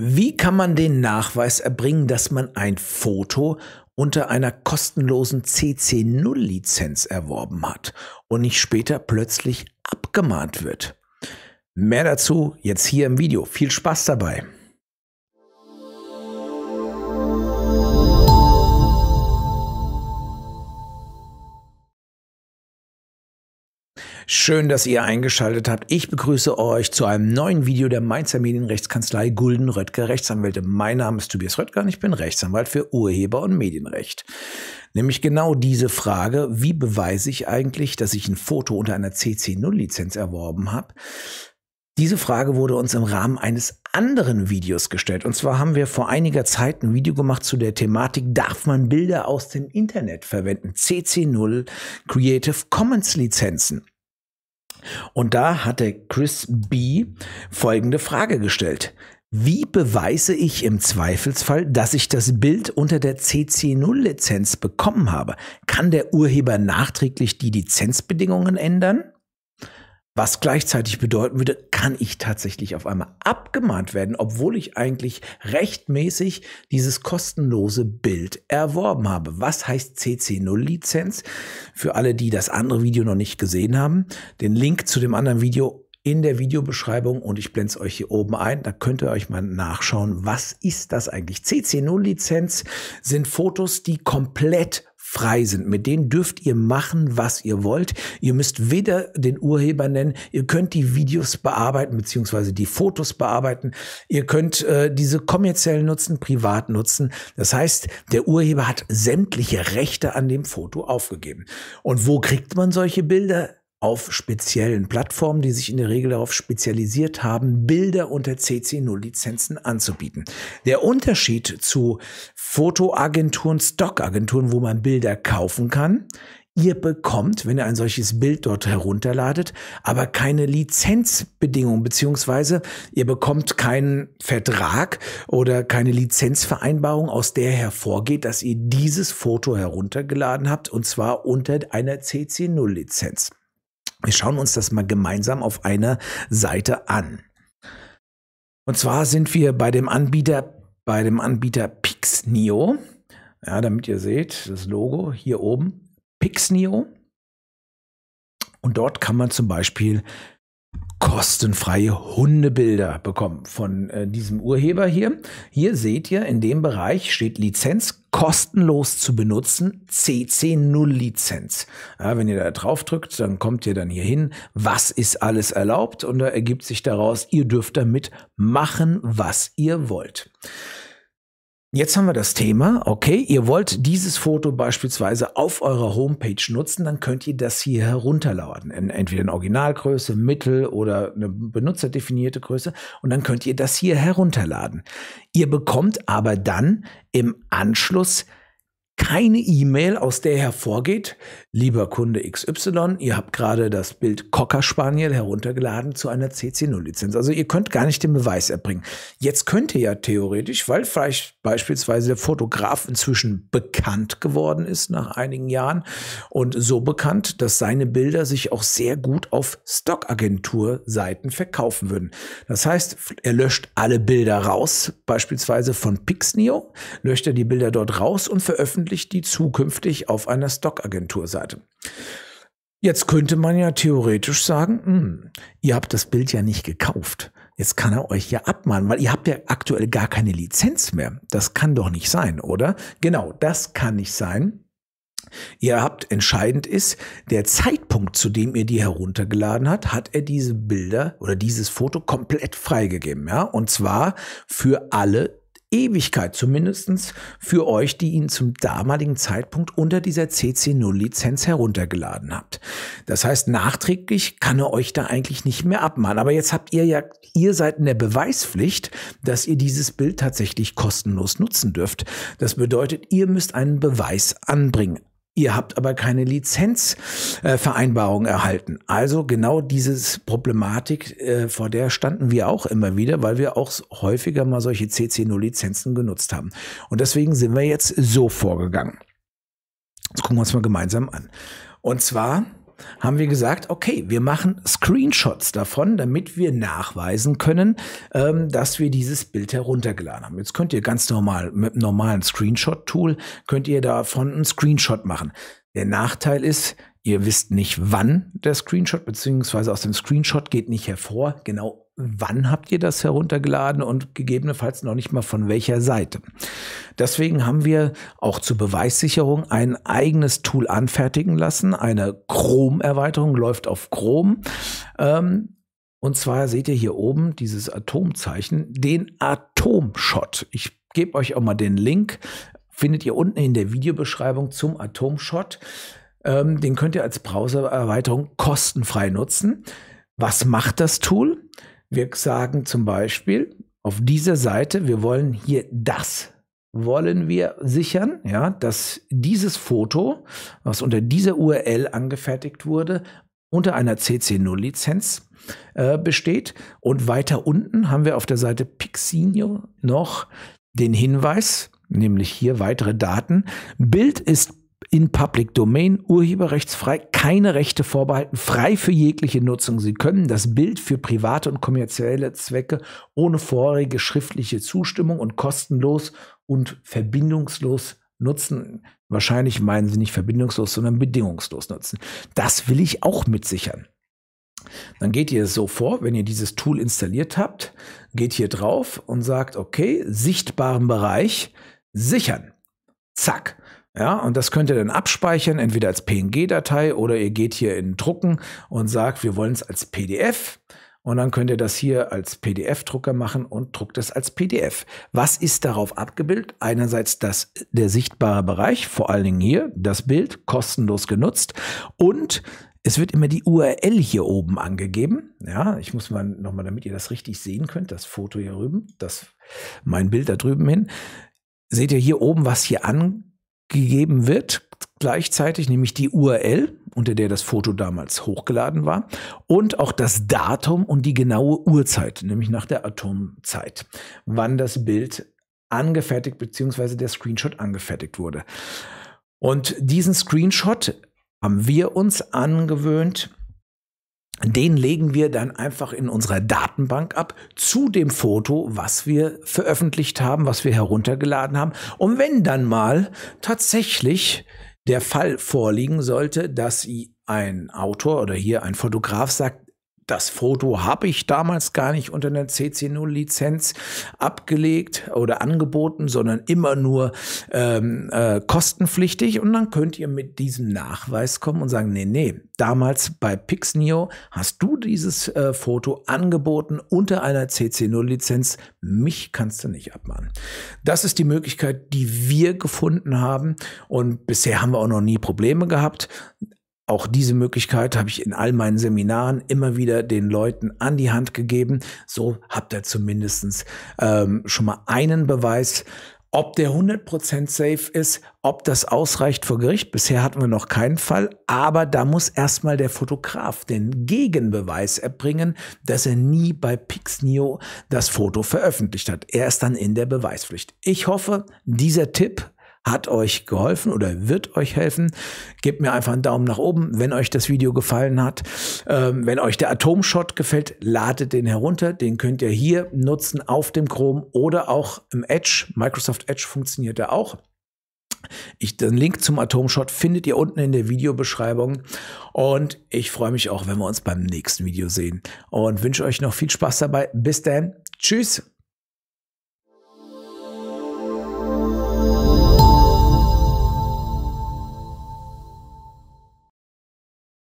Wie kann man den Nachweis erbringen, dass man ein Foto unter einer kostenlosen CC0-Lizenz erworben hat und nicht später plötzlich abgemahnt wird? Mehr dazu jetzt hier im Video. Viel Spaß dabei! Schön, dass ihr eingeschaltet habt. Ich begrüße euch zu einem neuen Video der Mainzer Medienrechtskanzlei Gulden Röttger Rechtsanwälte. Mein Name ist Tobias Röttger und ich bin Rechtsanwalt für Urheber- und Medienrecht. Nämlich genau diese Frage, wie beweise ich eigentlich, dass ich ein Foto unter einer CC0-Lizenz erworben habe? Diese Frage wurde uns im Rahmen eines anderen Videos gestellt. Und zwar haben wir vor einiger Zeit ein Video gemacht zu der Thematik, darf man Bilder aus dem Internet verwenden? CC0 Creative Commons Lizenzen. Und da hatte Chris B. folgende Frage gestellt. Wie beweise ich im Zweifelsfall, dass ich das Bild unter der CC0-Lizenz bekommen habe? Kann der Urheber nachträglich die Lizenzbedingungen ändern? Was gleichzeitig bedeuten würde, kann ich tatsächlich auf einmal abgemahnt werden, obwohl ich eigentlich rechtmäßig dieses kostenlose Bild erworben habe. Was heißt CC0-Lizenz? Für alle, die das andere Video noch nicht gesehen haben, den Link zu dem anderen Video in der Videobeschreibung und ich blende es euch hier oben ein. Da könnt ihr euch mal nachschauen, was ist das eigentlich? CC0-Lizenz sind Fotos, die komplett frei sind. Mit denen dürft ihr machen, was ihr wollt. Ihr müsst weder den Urheber nennen, ihr könnt die Videos bearbeiten, beziehungsweise die Fotos bearbeiten. Ihr könnt äh, diese kommerziell nutzen, privat nutzen. Das heißt, der Urheber hat sämtliche Rechte an dem Foto aufgegeben. Und wo kriegt man solche Bilder? auf speziellen Plattformen, die sich in der Regel darauf spezialisiert haben, Bilder unter CC0-Lizenzen anzubieten. Der Unterschied zu Fotoagenturen, Stockagenturen, wo man Bilder kaufen kann, ihr bekommt, wenn ihr ein solches Bild dort herunterladet, aber keine Lizenzbedingungen, beziehungsweise ihr bekommt keinen Vertrag oder keine Lizenzvereinbarung, aus der hervorgeht, dass ihr dieses Foto heruntergeladen habt, und zwar unter einer CC0-Lizenz. Wir schauen uns das mal gemeinsam auf einer Seite an. Und zwar sind wir bei dem Anbieter, bei dem Anbieter Pixneo. Ja, damit ihr seht, das Logo hier oben, Pixneo. Und dort kann man zum Beispiel kostenfreie Hundebilder bekommen von äh, diesem Urheber hier. Hier seht ihr, in dem Bereich steht Lizenz kostenlos zu benutzen, CC0 Lizenz. Ja, wenn ihr da drauf drückt, dann kommt ihr dann hier hin, was ist alles erlaubt und da ergibt sich daraus, ihr dürft damit machen, was ihr wollt. Jetzt haben wir das Thema, okay, ihr wollt dieses Foto beispielsweise auf eurer Homepage nutzen, dann könnt ihr das hier herunterladen. Entweder in Originalgröße, Mittel oder eine benutzerdefinierte Größe. Und dann könnt ihr das hier herunterladen. Ihr bekommt aber dann im Anschluss keine E-Mail, aus der hervorgeht, lieber Kunde XY, ihr habt gerade das Bild Cocker Spaniel heruntergeladen zu einer CC0-Lizenz. Also ihr könnt gar nicht den Beweis erbringen. Jetzt könnte ja theoretisch, weil vielleicht beispielsweise der Fotograf inzwischen bekannt geworden ist nach einigen Jahren und so bekannt, dass seine Bilder sich auch sehr gut auf Stockagentur-Seiten verkaufen würden. Das heißt, er löscht alle Bilder raus, beispielsweise von Pixneo, löscht er die Bilder dort raus und veröffentlicht veröffentlicht die zukünftig auf einer Stockagenturseite. Jetzt könnte man ja theoretisch sagen, mh, hm, ihr habt das Bild ja nicht gekauft. Jetzt kann er euch ja abmahnen, weil ihr habt ja aktuell gar keine Lizenz mehr. Das kann doch nicht sein, oder? Genau, das kann nicht sein. Ihr habt entscheidend ist, der Zeitpunkt, zu dem ihr die heruntergeladen habt, hat er diese Bilder oder dieses Foto komplett freigegeben, ja? Und zwar für alle Ewigkeit zumindestens für euch, die ihn zum damaligen Zeitpunkt unter dieser CC0-Lizenz heruntergeladen habt. Das heißt, nachträglich kann er euch da eigentlich nicht mehr abmahnen. Aber jetzt habt ihr ja, ihr seid in der Beweispflicht, dass ihr dieses Bild tatsächlich kostenlos nutzen dürft. Das bedeutet, ihr müsst einen Beweis anbringen. Ihr habt aber keine Lizenzvereinbarung äh, erhalten. Also genau diese Problematik, äh, vor der standen wir auch immer wieder, weil wir auch häufiger mal solche CC0-Lizenzen genutzt haben. Und deswegen sind wir jetzt so vorgegangen. Das gucken wir uns mal gemeinsam an. Und zwar haben wir gesagt, okay, wir machen Screenshots davon, damit wir nachweisen können, ähm, dass wir dieses Bild heruntergeladen haben. Jetzt könnt ihr ganz normal mit einem normalen Screenshot-Tool, könnt ihr davon einen Screenshot machen. Der Nachteil ist, ihr wisst nicht, wann der Screenshot, beziehungsweise aus dem Screenshot geht nicht hervor, genau wann habt ihr das heruntergeladen und gegebenenfalls noch nicht mal von welcher Seite. Deswegen haben wir auch zur Beweissicherung ein eigenes Tool anfertigen lassen. Eine Chrome-Erweiterung läuft auf Chrome. Ähm, und zwar seht ihr hier oben dieses Atomzeichen, den Atomshot. Ich gebe euch auch mal den Link, findet ihr unten in der Videobeschreibung zum Atomshot. Ähm, den könnt ihr als Browser-Erweiterung kostenfrei nutzen. Was macht das Tool? Wir sagen zum Beispiel auf dieser Seite, wir wollen hier das wollen wir sichern, ja, dass dieses Foto, was unter dieser URL angefertigt wurde, unter einer CC0-Lizenz äh, besteht. Und weiter unten haben wir auf der Seite Pixinio noch den Hinweis, nämlich hier weitere Daten. Bild ist in Public Domain, urheberrechtsfrei, keine Rechte vorbehalten, frei für jegliche Nutzung. Sie können das Bild für private und kommerzielle Zwecke ohne vorherige schriftliche Zustimmung und kostenlos und verbindungslos nutzen. Wahrscheinlich meinen Sie nicht verbindungslos, sondern bedingungslos nutzen. Das will ich auch mitsichern. Dann geht ihr so vor, wenn ihr dieses Tool installiert habt, geht hier drauf und sagt, okay, sichtbaren Bereich sichern. Zack. Ja, und das könnt ihr dann abspeichern, entweder als PNG-Datei oder ihr geht hier in Drucken und sagt, wir wollen es als PDF. Und dann könnt ihr das hier als PDF-Drucker machen und druckt es als PDF. Was ist darauf abgebildet? Einerseits das, der sichtbare Bereich, vor allen Dingen hier, das Bild, kostenlos genutzt. Und es wird immer die URL hier oben angegeben. Ja, ich muss mal nochmal, damit ihr das richtig sehen könnt, das Foto hier drüben, das, mein Bild da drüben hin seht ihr hier oben, was hier angegeben wird. Gleichzeitig nämlich die URL, unter der das Foto damals hochgeladen war, und auch das Datum und die genaue Uhrzeit, nämlich nach der Atomzeit, wann das Bild angefertigt bzw. der Screenshot angefertigt wurde. Und diesen Screenshot haben wir uns angewöhnt, den legen wir dann einfach in unserer Datenbank ab zu dem Foto, was wir veröffentlicht haben, was wir heruntergeladen haben. Und wenn dann mal tatsächlich der Fall vorliegen sollte, dass ein Autor oder hier ein Fotograf sagt, das Foto habe ich damals gar nicht unter einer CC0-Lizenz abgelegt oder angeboten, sondern immer nur ähm, äh, kostenpflichtig. Und dann könnt ihr mit diesem Nachweis kommen und sagen, nee, nee, damals bei Pixneo hast du dieses äh, Foto angeboten unter einer CC0-Lizenz. Mich kannst du nicht abmahnen. Das ist die Möglichkeit, die wir gefunden haben. Und bisher haben wir auch noch nie Probleme gehabt auch diese Möglichkeit habe ich in all meinen Seminaren immer wieder den Leuten an die Hand gegeben. So habt ihr zumindest ähm, schon mal einen Beweis, ob der 100% safe ist, ob das ausreicht vor Gericht. Bisher hatten wir noch keinen Fall, aber da muss erstmal der Fotograf den Gegenbeweis erbringen, dass er nie bei Pixneo das Foto veröffentlicht hat. Er ist dann in der Beweispflicht. Ich hoffe, dieser Tipp hat euch geholfen oder wird euch helfen. Gebt mir einfach einen Daumen nach oben, wenn euch das Video gefallen hat. Ähm, wenn euch der Atomshot gefällt, ladet den herunter. Den könnt ihr hier nutzen auf dem Chrome oder auch im Edge. Microsoft Edge funktioniert ja auch. Ich, den Link zum Atomshot findet ihr unten in der Videobeschreibung. Und ich freue mich auch, wenn wir uns beim nächsten Video sehen. Und wünsche euch noch viel Spaß dabei. Bis dann. Tschüss.